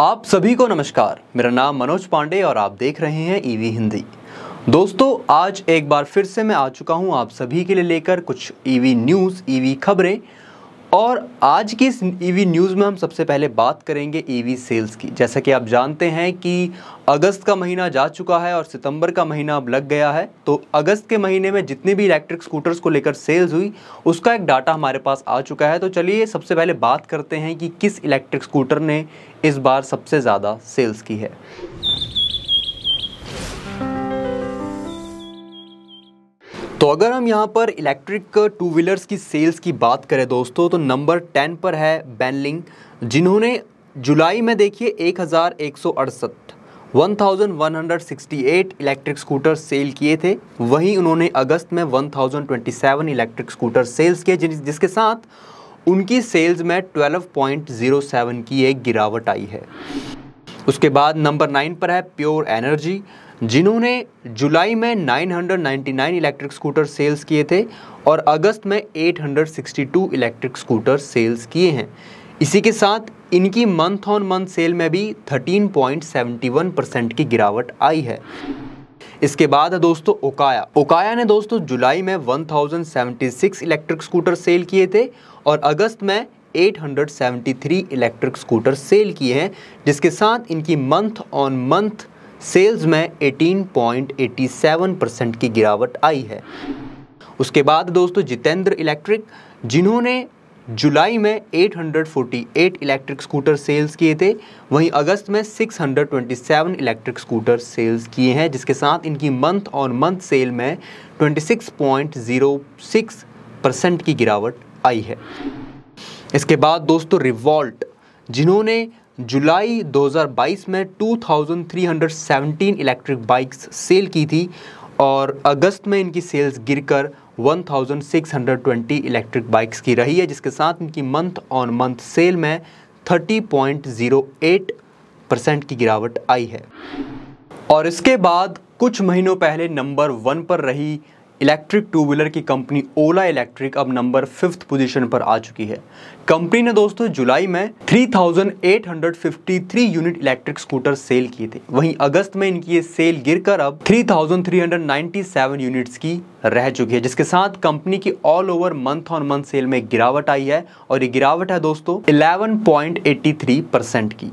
आप सभी को नमस्कार मेरा नाम मनोज पांडे और आप देख रहे हैं ईवी e हिंदी दोस्तों आज एक बार फिर से मैं आ चुका हूं आप सभी के लिए लेकर कुछ ईवी न्यूज़ ईवी खबरें और आज की इस ईवी e न्यूज़ में हम सबसे पहले बात करेंगे ईवी e सेल्स की जैसा कि आप जानते हैं कि अगस्त का महीना जा चुका है और सितंबर का महीना अब लग गया है तो अगस्त के महीने में जितने भी इलेक्ट्रिक स्कूटर्स को लेकर सेल्स हुई उसका एक डाटा हमारे पास आ चुका है तो चलिए सबसे पहले बात करते हैं कि किस इलेक्ट्रिक स्कूटर ने इस बार सबसे ज़्यादा सेल्स की है तो अगर हम यहाँ पर इलेक्ट्रिक टू व्हीलर्स की सेल्स की बात करें दोस्तों तो नंबर टेन पर है बैनलिंग जिन्होंने जुलाई में देखिए एक हज़ार एक सौ अड़सठ one one thousand hundred sixty eight electric scooter sale किए थे वहीं उन्होंने अगस्त में one thousand twenty seven electric scooter sales किए जिन जिसके साथ उनकी सेल्स में ट्वेल्व पॉइंट ज़ीरो सेवन की एक गिरावट आई है उसके बाद नंबर नाइन पर है प्योर एनर्जी जिन्होंने जुलाई में 999 इलेक्ट्रिक स्कूटर सेल्स किए थे और अगस्त में 862 इलेक्ट्रिक स्कूटर सेल्स किए हैं इसी के साथ इनकी मंथ ऑन मंथ सेल में भी 13.71 परसेंट की गिरावट आई है इसके बाद है दोस्तों ओकाया ओकाया ने दोस्तों जुलाई में 1076 इलेक्ट्रिक स्कूटर सेल किए थे और अगस्त में 873 इलेक्ट्रिक स्कूटर सेल किए हैं जिसके साथ इनकी मंथ ऑन मंथ सेल्स में 18.87 परसेंट की गिरावट आई है उसके बाद दोस्तों जितेंद्र इलेक्ट्रिक जिन्होंने जुलाई में 848 इलेक्ट्रिक स्कूटर सेल्स किए थे वहीं अगस्त में 627 इलेक्ट्रिक स्कूटर सेल्स किए हैं जिसके साथ इनकी मंथ और मंथ सेल में 26.06 परसेंट की गिरावट आई है इसके बाद दोस्तों रिवॉल्ट जिन्होंने जुलाई 2022 में 2317 इलेक्ट्रिक बाइक्स सेल की थी और अगस्त में इनकी सेल्स गिरकर 1620 इलेक्ट्रिक बाइक्स की रही है जिसके साथ इनकी मंथ ऑन मंथ सेल में 30.08 परसेंट की गिरावट आई है और इसके बाद कुछ महीनों पहले नंबर वन पर रही इलेक्ट्रिक टू व्हीलर की कंपनी ओला इलेक्ट्रिक अब नंबर फिफ्थ पोजीशन पर आ चुकी है कंपनी ने दोस्तों जुलाई में 3,853 यूनिट इलेक्ट्रिक स्कूटर सेल किए थे वहीं अगस्त में इनकी ये सेल गिरकर अब 3,397 यूनिट्स की रह चुकी है जिसके साथ कंपनी की all over month on month sale में गिरावट आई है और ये गिरावट है दोस्तों 11.83 परसेंट की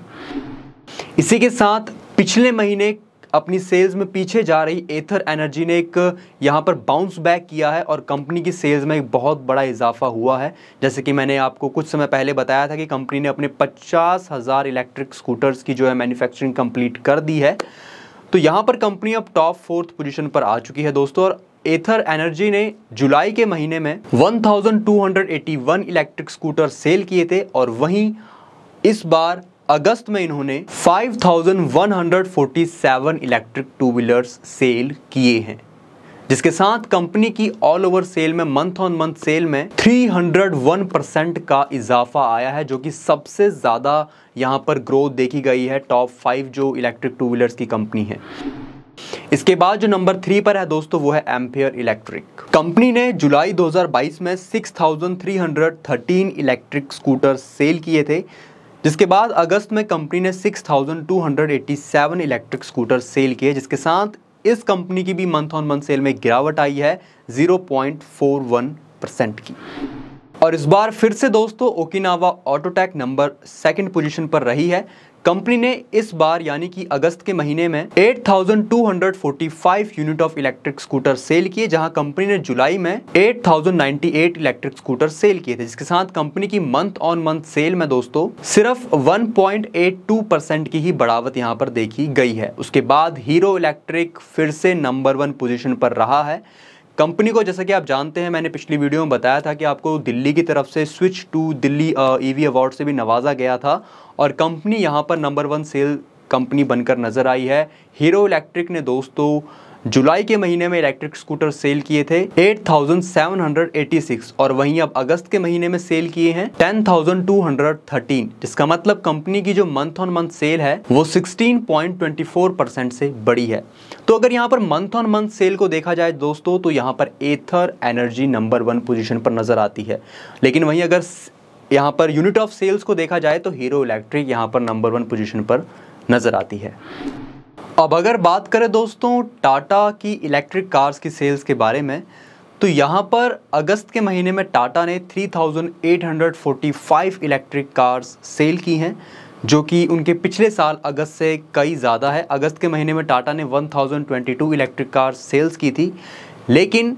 इसी के साथ पिछले महीने अपनी सेल्स में पीछे जा रही एथर एनर्जी ने एक यहाँ पर बाउंस बैक किया है और कंपनी की सेल्स में एक बहुत बड़ा इजाफा हुआ है जैसे कि मैंने आपको कुछ समय पहले बताया था कि कंपनी ने अपने पचास हज़ार इलेक्ट्रिक स्कूटर्स की जो है मैन्युफैक्चरिंग कंप्लीट कर दी है तो यहाँ पर कंपनी अब टॉप फोर्थ पोजिशन पर आ चुकी है दोस्तों और एथर एनर्जी ने जुलाई के महीने में 1281 इलेक्ट्रिक स्कूटर सेल किए थे और वहीं इस बार अगस्त में इन्होंने 5,147 इलेक्ट्रिक टू व्हीलर्स सेल किए हैं जिसके साथ कंपनी की ऑल ओवर सेल में मंथ ऑन मंथ सेल में 301 परसेंट का इजाफा आया है जो कि सबसे ज़्यादा यहाँ पर ग्रोथ देखी गई है टॉप फाइव जो इलेक्ट्रिक टू व्हीलर्स की कंपनी है इसके बाद जो नंबर थ्री पर है दोस्तों वो है एम्पेयर इलेक्ट्रिक कंपनी ने जुलाई 2022 में 6,313 इलेक्ट्रिक स्कूटर सेल किए थे जिसके बाद अगस्त में कंपनी ने 6,287 इलेक्ट्रिक स्कूटर सेल किए जिसके साथ इस कंपनी की भी मंथ ऑन मंथ सेल में गिरावट आई है 0.41 परसेंट की और इस बार फिर से दोस्तों Okinawa Autotech number second position पर रही है कंपनी ने इस बार यानी कि अगस्त के महीने में 8,245 unit of electric scooter sale किए जहां कंपनी ने जुलाई में 8,098 इलेक्ट्रिक स्कूटर सेल किए थे जिसके साथ कंपनी की मंथ ऑन मंथ सेल में दोस्तों सिर्फ 1.82 परसेंट की ही बढ़ावत यहां पर देखी गई है उसके बाद हीरो इलेक्ट्रिक फिर से नंबर वन पोजिशन पर रहा है कंपनी को जैसा कि आप जानते हैं मैंने पिछली वीडियो में बताया था कि आपको दिल्ली की तरफ से switch to Delhi EV award e से भी नवाजा गया था और कंपनी यहाँ पर नंबर वन सेल कंपनी बनकर नज़र आई है हीरो इलेक्ट्रिक ने दोस्तों जुलाई के महीने में इलेक्ट्रिक स्कूटर सेल किए थे 8,786 और वहीं अब अगस्त के महीने में सेल किए हैं 10,213 जिसका मतलब कंपनी की जो मंथ ऑन मंथ सेल है वो 16.24 परसेंट से बड़ी है तो अगर यहाँ per month on month cell को देखा जाए दोस्तों तो यहाँ पर Ather energy number one position पर नजर आती है लेकिन वहीं अगर यहाँ पर यूनिट ऑफ सेल्स को देखा जाए तो हीरो इलेक्ट्रिक यहाँ पर नंबर वन पोजिशन पर नज़र आती है अब अगर बात करें दोस्तों टाटा की इलेक्ट्रिक कार्स की सेल्स के बारे में तो यहाँ पर अगस्त के महीने में टाटा ने 3,845 इलेक्ट्रिक कार्स सेल की हैं जो कि उनके पिछले साल अगस्त से कई ज़्यादा है अगस्त के महीने में टाटा ने 1,022 इलेक्ट्रिक कार्स सेल्स की थी लेकिन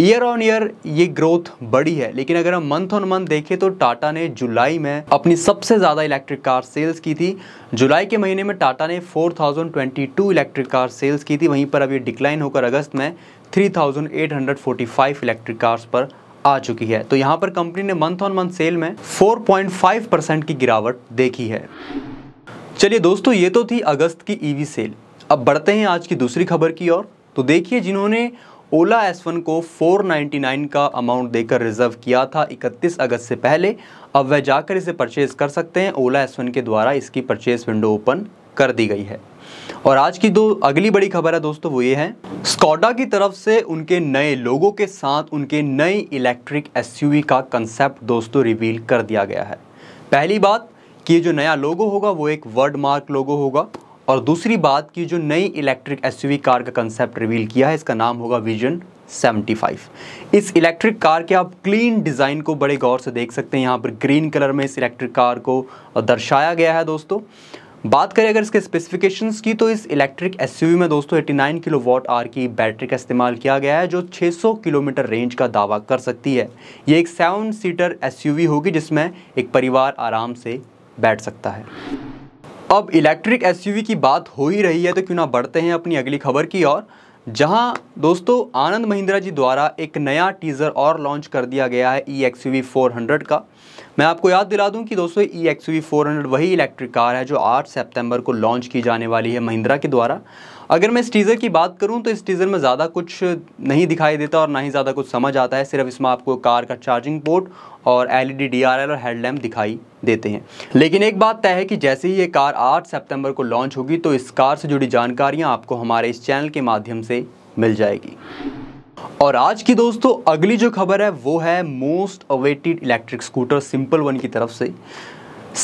ईयर ऑन ईयर ये ग्रोथ बड़ी है लेकिन अगर हम मंथ ऑन मंथ देखें तो टाटा ने जुलाई में अपनी सबसे ज़्यादा इलेक्ट्रिक कार सेल्स की थी जुलाई के महीने में टाटा ने 4022 इलेक्ट्रिक कार सेल्स की थी वहीं पर अब ये डिक्लाइन होकर अगस्त में 3845 इलेक्ट्रिक कार्स पर आ चुकी है तो यहाँ पर कंपनी ने मंथ ऑन मंथ सेल में फोर परसेंट की गिरावट देखी है चलिए दोस्तों ये तो थी अगस्त की ईवी e सेल अब बढ़ते हैं आज की दूसरी खबर की ओर तो देखिए जिन्होंने ओला एस वन को 499 का अमाउंट देकर रिजर्व किया था 31 अगस्त से पहले अब वह जाकर इसे परचेज़ कर सकते हैं ओला एस वन के द्वारा इसकी परचेज़ विंडो ओपन कर दी गई है और आज की दो अगली बड़ी खबर है दोस्तों वो ये है स्कॉडा की तरफ से उनके नए लोगों के साथ उनके नए इलेक्ट्रिक एसयूवी का कंसेप्ट दोस्तों रिवील कर दिया गया है पहली बात कि ये जो नया लोगो होगा वो एक वर्ड मार्क लोगो होगा और दूसरी बात कि जो नई इलेक्ट्रिक एस कार का कंसेप्ट रिवील किया है इसका नाम होगा विजन 75 इस इलेक्ट्रिक कार के आप क्लीन डिज़ाइन को बड़े गौर से देख सकते हैं यहाँ पर ग्रीन कलर में इस इलेक्ट्रिक कार को दर्शाया गया है दोस्तों बात करें अगर इसके स्पेसिफिकेशंस की तो इस इलेक्ट्रिक एसयूवी में दोस्तों 89 किलो वॉट आर की बैटरी का इस्तेमाल किया गया है जो 600 किलोमीटर रेंज का दावा कर सकती है ये एक सेवन सीटर एसयूवी होगी जिसमें एक परिवार आराम से बैठ सकता है अब इलेक्ट्रिक एसयूवी की बात हो ही रही है तो क्यों ना बढ़ते हैं अपनी अगली खबर की ओर जहां दोस्तों आनंद महिंद्रा जी द्वारा एक नया टीज़र और लॉन्च कर दिया गया है ई e एक्स का मैं आपको याद दिला दूं कि दोस्तों ई e एक्स वही इलेक्ट्रिक कार है जो 8 सितंबर को लॉन्च की जाने वाली है महिंद्रा के द्वारा अगर मैं इस टीज़र की बात करूं तो इस टीज़र में ज़्यादा कुछ नहीं दिखाई देता और ना ही ज़्यादा कुछ समझ आता है सिर्फ इसमें आपको कार का चार्जिंग पोर्ट और एल ई e और हेडलैम्प दिखाई देते हैं लेकिन एक बात तय है कि जैसे ही ये कार 8 सितंबर को लॉन्च होगी तो इस कार से जुड़ी जानकारियाँ आपको हमारे इस चैनल के माध्यम से मिल जाएगी और आज की दोस्तों अगली जो खबर है वो है most awaited electric scooter simple one की तरफ से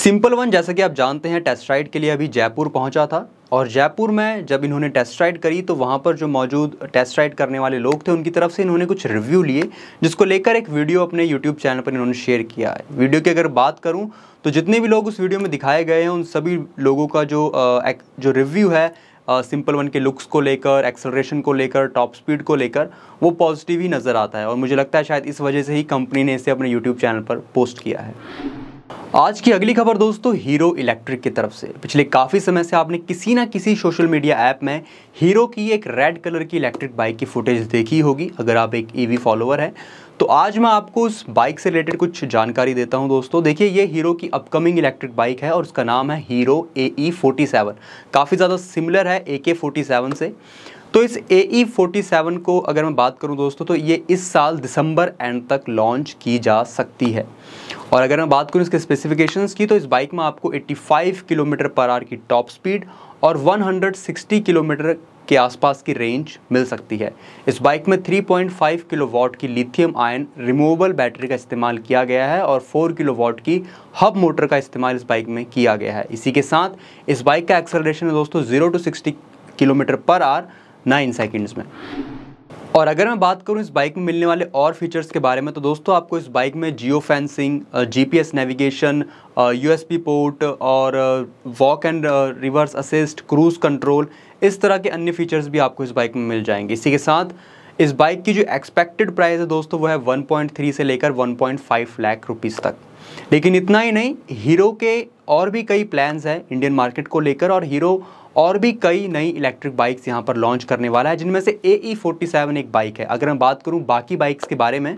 सिंपल वन जैसा कि आप जानते हैं टेस्ट राइड के लिए अभी जयपुर पहुंचा था और जयपुर में जब इन्होंने टेस्ट राइड करी तो वहाँ पर जो मौजूद टेस्ट राइड करने वाले लोग थे उनकी तरफ से इन्होंने कुछ रिव्यू लिए जिसको लेकर एक वीडियो अपने यूट्यूब चैनल पर इन्होंने शेयर किया है वीडियो की अगर बात करूँ तो जितने भी लोग उस वीडियो में दिखाए गए हैं उन सभी लोगों का जो एक, जो रिव्यू है सिंपल वन के लुक्स को लेकर एक्सलरेशन को लेकर टॉप स्पीड को लेकर वो पॉजिटिव ही नज़र आता है और मुझे लगता है शायद इस वजह से ही कंपनी ने इसे अपने यूट्यूब चैनल पर पोस्ट किया है आज की अगली खबर दोस्तों हीरो इलेक्ट्रिक की तरफ से पिछले काफ़ी समय से आपने किसी ना किसी सोशल मीडिया ऐप में हीरो की एक रेड कलर की इलेक्ट्रिक बाइक की फुटेज देखी होगी अगर आप एक ईवी e फॉलोअर हैं तो आज मैं आपको उस बाइक से रिलेटेड कुछ जानकारी देता हूं दोस्तों देखिए ये हीरो की अपकमिंग इलेक्ट्रिक बाइक है और उसका नाम है Hero A E e forty seven काफ़ी ज़्यादा सिमिलर है ए के फोर्टी सेवन से तो इस ए ई फोर्टी सेवन को अगर मैं बात करूँ दोस्तों तो ये इस साल दिसंबर एंड तक लॉन्च की जा सकती है और अगर मैं बात करूँ इसके स्पेसिफिकेशंस की तो इस बाइक में आपको 85 किलोमीटर पर आर की टॉप स्पीड और 160 किलोमीटर के आसपास की रेंज मिल सकती है इस बाइक में 3.5 किलोवाट की लिथियम आयन रिमूवेबल बैटरी का इस्तेमाल किया गया है और 4 किलोवाट की हब मोटर का इस्तेमाल इस बाइक में किया गया है इसी के साथ इस बाइक का एक्सेलरेशन है दोस्तों zero to sixty kilometre per hour nine seconds में और अगर मैं बात करूं इस बाइक में मिलने वाले और फीचर्स के बारे में तो दोस्तों आपको इस बाइक में geo fencing GPS navigation U port और walk and reverse assist cruise control इस तरह के अन्य फीचर्स भी आपको इस बाइक में मिल जाएंगे इसी के साथ इस बाइक की जो एक्सपेक्टेड प्राइस है दोस्तों वो है 1.3 से लेकर 1.5 लाख रुपीज़ तक लेकिन इतना ही नहीं हीरो के और भी कई प्लान्स हैं इंडियन मार्केट को लेकर और हीरो और भी कई नई इलेक्ट्रिक बाइक्स यहाँ पर लॉन्च करने वाला है जिनमें से ए ई फोर्टी सेवन एक बाइक है अगर मैं बात करूँ बाकी बाइक्स के बारे में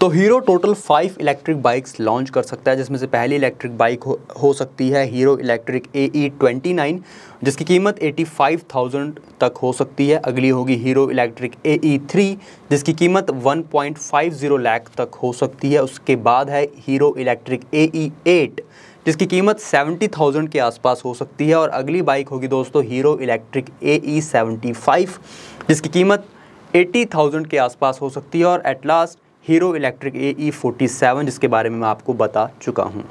तो Hero total five electric bikes launch कर सकता है जिसमें से पहली इलेक्ट्रिक बाइक हो, हो सकती है Hero electric A E twenty nine जिसकी कीमत एटी फाइव थाउजेंड तक हो सकती है अगली होगी Hero electric A E three जिसकी कीमत one point five zero lakh तक हो सकती है उसके बाद है Hero electric A E eight जिसकी कीमत 70,000 के आसपास हो सकती है और अगली बाइक होगी दोस्तों Hero electric A E e जिसकी कीमत 80,000 के आसपास हो सकती है और at last Hero electric A E e जिसके बारे में मैं आपको बता चुका हूँ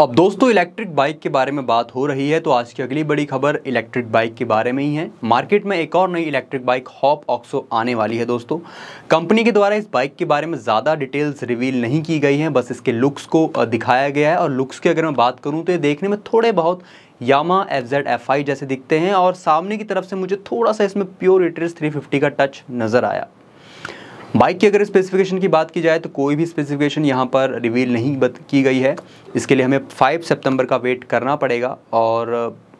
अब दोस्तों इलेक्ट्रिक बाइक के बारे में बात हो रही है तो आज की अगली बड़ी खबर इलेक्ट्रिक बाइक के बारे में ही है मार्केट में एक और नई इलेक्ट्रिक बाइक हॉप ऑक्सो आने वाली है दोस्तों कंपनी के द्वारा इस बाइक के बारे में ज़्यादा डिटेल्स रिवील नहीं की गई हैं बस इसके लुक्स को दिखाया गया है और लुक्स की अगर मैं बात करूँ तो ये देखने में थोड़े बहुत Yamaha F Z F I जैसे दिखते हैं और सामने की तरफ से मुझे थोड़ा सा इसमें प्योर इटरेस थ्री फिफ्टी का टच नज़र आया बाइक की अगर स्पेसिफिकेशन की बात की जाए तो कोई भी स्पेसिफिकेशन यहाँ पर रिवील नहीं की गई है इसके लिए हमें 5 सितंबर का वेट करना पड़ेगा और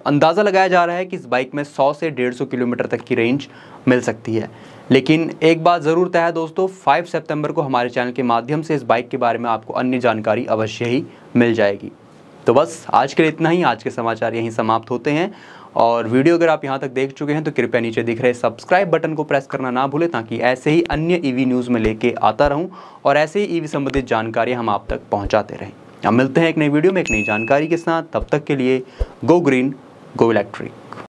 अंदाज़ा लगाया जा रहा है कि इस बाइक में 100 से 150 किलोमीटर तक की रेंज मिल सकती है लेकिन एक बात ज़रूर तय है दोस्तों 5 सितंबर को हमारे चैनल के माध्यम से इस बाइक के बारे में आपको अन्य जानकारी अवश्य ही मिल जाएगी तो बस आज के लिए इतना ही आज के समाचार यहीं समाप्त होते हैं और वीडियो अगर आप यहाँ तक देख चुके हैं तो कृपया नीचे दिख रहे सब्सक्राइब बटन को प्रेस करना ना भूलें ताकि ऐसे ही अन्य ईवी e न्यूज़ में लेके आता रहूँ और ऐसे ही ईवी e संबंधित जानकारी हम आप तक पहुँचाते रहें हम मिलते हैं एक नई वीडियो में एक नई जानकारी के साथ तब तक के लिए गो ग्रीन गो इलेक्ट्रिक